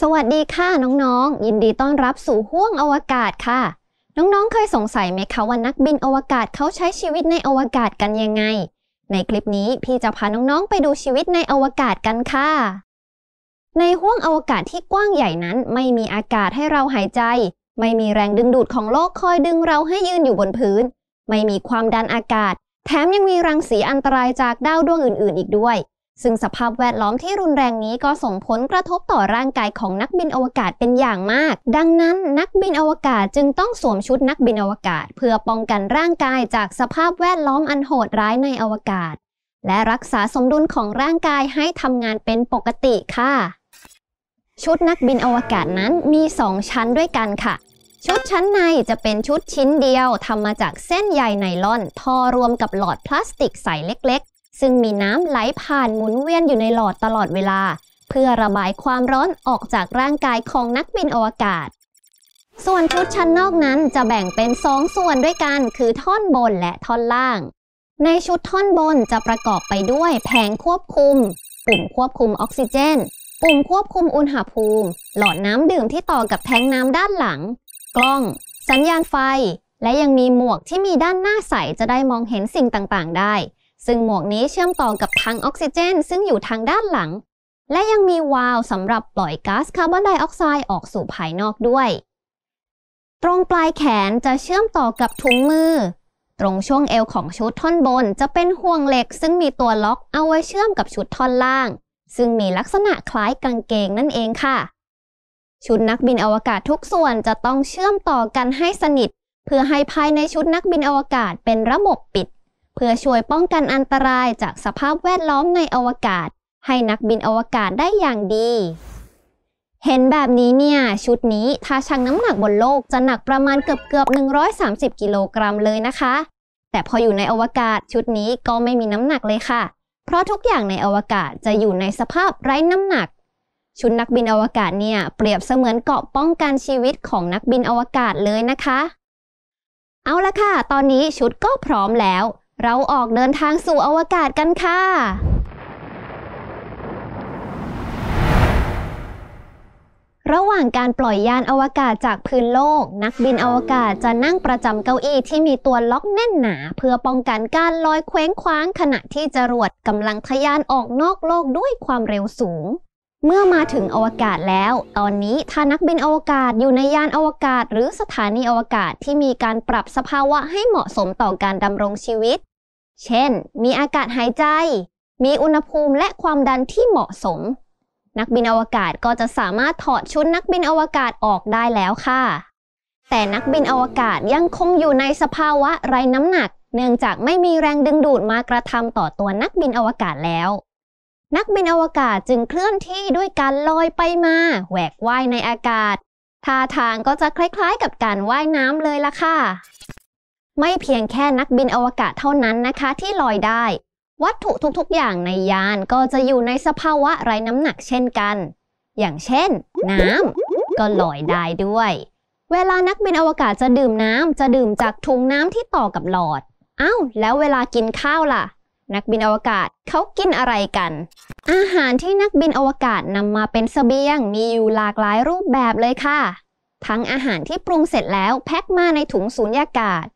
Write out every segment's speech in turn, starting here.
สวัสดีค่ะน้องๆ ยินดีต้อนรับสู่ห้วงอวกาศค่ะ น้องๆ เคยสงสัยไหมคะว่านักบินอวกาศเขาใช้ชีวิตในอวกาศกันยังไง ในคลิปนี้พี่จะพาน้องๆไปดูชีวิตในอวกาศกันค่ะ ในห้วงอวกาศที่กว้างใหญ่นั้น ไม่มีอากาศให้เราหายใจ ไม่มีแรงดึงดูดของโลกคอยดึงเราให้ยืนอยู่บนพื้น ไม่มีความดันอากาศ แถมยังมีรังสีอันตรายจากดาวดวงอื่นๆอีกด้วยซึ่งสภาพแวดล้อมที่รุนแรงนี้ก็ส่งผลกระทบต่อร่างกายของนักบินอวกาศเป็นอย่างมาก ดังนั้นนักบินอวกาศจึงต้องสวมชุดนักบินอวกาศ เพื่อป้องกันร่างกายจากสภาพแวดล้อมอันโหดร้ายในอวกาศ และรักษาสมดุลของร่างกายให้ทำงานเป็นปกติค่ะ ชุดนักบินอวกาศนั้นมี 2 ชั้นด้วยกันค่ะ ชุดชั้นในจะเป็นชุดชิ้นเดียวทำมาจากเส้นใยไนลอนทอรวมกับหลอดพลาสติกใสเล็กซึ่งมีน้ำไหลผ่านหมุนเวียนอยู่ในหลอดตลอดเวลา เพื่อระบายความร้อนออกจากร่างกายของนักบินอวกาศ ส่วนชุดชั้นนอกนั้นจะแบ่งเป็นสองส่วนด้วยกัน คือท่อนบนและท่อนล่าง ในชุดท่อนบนจะประกอบไปด้วยแผงควบคุม ปุ่มควบคุมออกซิเจน ปุ่มควบคุมอุณหภูมิ หลอดน้ำดื่มที่ต่อกับแทงน้ำด้านหลัง กล้อง สัญญาณไฟ และยังมีหมวกที่มีด้านหน้าใสจะได้มองเห็นสิ่งต่างๆได้ซึ่งหมวกนี้เชื่อมต่อกับทังออกซิเจนซึ่งอยู่ทางด้านหลัง และยังมีวาล์วสำหรับปล่อยก๊าซคาร์บอนไดออกไซด์ออกสู่ภายนอกด้วย ตรงปลายแขนจะเชื่อมต่อกับถุงมือ ตรงช่วงเอวของชุดท่อนบนจะเป็นห่วงเหล็กซึ่งมีตัวล็อกเอาไว้เชื่อมกับชุดท่อนล่าง ซึ่งมีลักษณะคล้ายกางเกงนั่นเองค่ะ ชุดนักบินอวกาศทุกส่วนจะต้องเชื่อมต่อกันให้สนิท เพื่อให้ภายในชุดนักบินอวกาศเป็นระบบปิดเพื่อช่วยป้องกันอันตรายจากสภาพแวดล้อมในอวกาศ ให้นักบินอวกาศได้อย่างดี เห็นแบบนี้เนี่ยชุดนี้ถ้าชั่งน้ำหนักบนโลก จะหนักประมาณเกือบเกือบ130กิโลกรัมเลยนะคะ แต่พออยู่ในอวกาศชุดนี้ก็ไม่มีน้ำหนักเลยค่ะ เพราะทุกอย่างในอวกาศจะอยู่ในสภาพไร้น้ำหนัก ชุดนักบินอวกาศเนี่ยเปรียบเสมือนเกาะป้องกันชีวิตของนักบินอวกาศเลยนะคะ เอาละค่ะตอนนี้ชุดก็พร้อมแล้วเราออกเดินทางสู่อวกาศกันค่ะ ระหว่างการปล่อยยานอวกาศจากพื้นโลก นักบินอวกาศจะนั่งประจำเก้าอี้ที่มีตัวล็อกแน่นหนา เพื่อป้องกันการลอยเคว้งคว้างขณะที่จรวดกำลังทะยานออกนอกโลกด้วยความเร็วสูง เมื่อมาถึงอวกาศแล้ว ตอนนี้ถ้านักบินอวกาศอยู่ในยานอวกาศ หรือสถานีอวกาศที่มีการปรับสภาวะให้เหมาะสมต่อการดำรงชีวิตเช่น มีอากาศหายใจ มีอุณหภูมิและความดันที่เหมาะสม นักบินอวกาศก็จะสามารถถอดชุดนักบินอวกาศออกได้แล้วค่ะ แต่นักบินอวกาศยังคงอยู่ในสภาวะไร้น้ำหนัก เนื่องจากไม่มีแรงดึงดูดมากระทำต่อตัวนักบินอวกาศแล้ว นักบินอวกาศจึงเคลื่อนที่ด้วยการลอยไปมา แหวกว่ายในอากาศ ท่าทางก็จะคล้ายๆ กับการว่ายน้ำเลยล่ะค่ะไม่เพียงแค่นักบินอวกาศเท่านั้นนะคะที่ลอยได้ วัตถุทุกๆอย่างในยานก็จะอยู่ในสภาวะไร้น้ำหนักเช่นกัน อย่างเช่น น้ำก็ลอยได้ด้วย เวลานักบินอวกาศจะดื่มน้ำจะดื่มจากถุงน้ำที่ต่อกับหลอดอ้าวแล้วเวลากินข้าวล่ะ นักบินอวกาศเขากินอะไรกัน อาหารที่นักบินอวกาศนำมาเป็นสเสบียง มีอยู่หลากหลายรูปแบบเลยค่ะ ทั้งอาหารที่ปรุงเสร็จแล้วแพ็คมาในถุงสูญญากาศ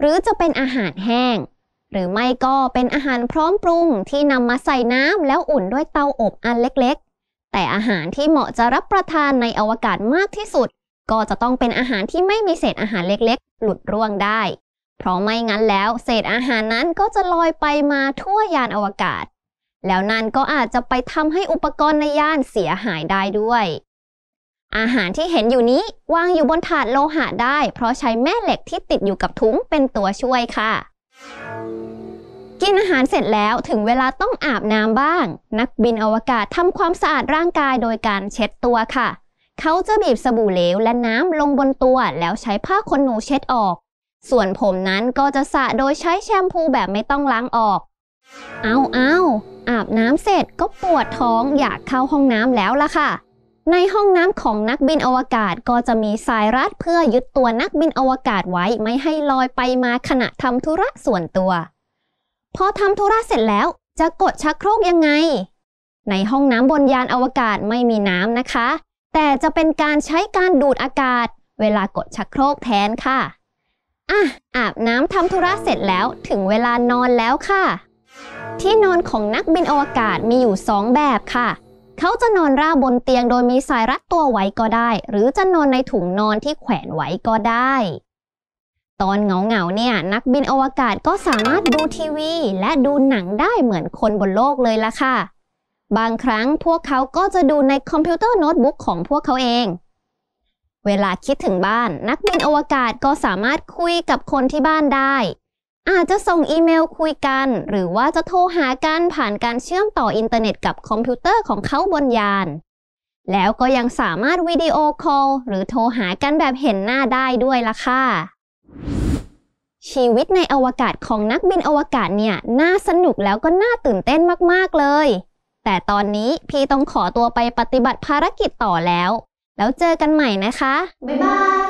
หรือจะเป็นอาหารแห้ง หรือไม่ก็เป็นอาหารพร้อมปรุงที่นำมาใส่น้ำแล้วอุ่นด้วยเตาอบอันเล็กๆ แต่อาหารที่เหมาะจะรับประทานในอวกาศมากที่สุด ก็จะต้องเป็นอาหารที่ไม่มีเศษอาหารเล็กๆ หลุดร่วงได้ เพราะไม่งั้นแล้ว เศษอาหารนั้นก็จะลอยไปมาทั่วยานอวกาศ แล้วนั่นก็อาจจะไปทำให้อุปกรณ์ในยานเสียหายได้ด้วยอาหารที่เห็นอยู่นี้วางอยู่บนถาดโลหะได้ เพราะใช้แม่เหล็กที่ติดอยู่กับถุง เป็นตัวช่วยค่ะ กินอาหารเสร็จแล้วถึงเวลาต้องอาบน้ำบ้าง นักบินอวกาศทำความสะอาดร่างกายโดยการเช็ดตัวค่ะ เขาจะบีบสบู่เหลวและน้ำลงบนตัวแล้วใช้ผ้าขนหนูเช็ดออก ส่วนผมนั้นก็จะสระโดยใช้แชมพูแบบไม่ต้องล้างออก เอาเอาอาบน้ำเสร็จก็ปวดท้อง อยากเข้าห้องน้ำแล้วล่ะค่ะในห้องน้ำของนักบินอวกาศก็จะมีสายรัดเพื่อยึดตัวนักบินอวกาศไว้ไม่ให้ลอยไปมาขณะทำธุระส่วนตัวพอทำธุระเสร็จแล้ว จะกดชักโครกยังไง ในห้องน้ำบนยานอวกาศไม่มีน้ำนะคะ แต่จะเป็นการใช้การดูดอากาศ เวลากดชักโครกแทนค่ะอ่ะอาบน้ำทำธุระเสร็จแล้วถึงเวลานอนแล้วค่ะ ที่นอนของนักบินอวกาศมีอยู่ 2 แบบค่ะเขาจะนอนราบบนเตียงโดยมีสายรัดตัวไว้ก็ได้ หรือจะนอนในถุงนอนที่แขวนไว้ก็ได้ ตอนเงาเงาเนี่ยนักบินอวกาศก็สามารถดูทีวี และดูหนังได้เหมือนคนบนโลกเลยล่ะค่ะ บางครั้งพวกเขาก็จะดูในคอมพิวเตอร์โน้ตบุ๊กของพวกเขาเอง เวลาคิดถึงบ้าน นักบินอวกาศก็สามารถคุยกับคนที่บ้านได้อาจจะส่งอีเมลคุยกัน หรือว่าจะโทรหากันผ่านการเชื่อมต่ออินเทอร์เน็ต กับคอมพิวเตอร์ของเขาบนยาน แล้วก็ยังสามารถวิดีโอคอลหรือโทรหากันแบบเห็นหน้าได้ด้วยล่ะค่ะ ชีวิตในอวกาศของนักบินอวกาศเนี่ย น่าสนุกแล้วก็น่าตื่นเต้นมากๆเลย แต่ตอนนี้พี่ต้องขอตัวไปปฏิบัติภารกิจต่อแล้ว แล้วเจอกันใหม่นะคะบ๊ายบาย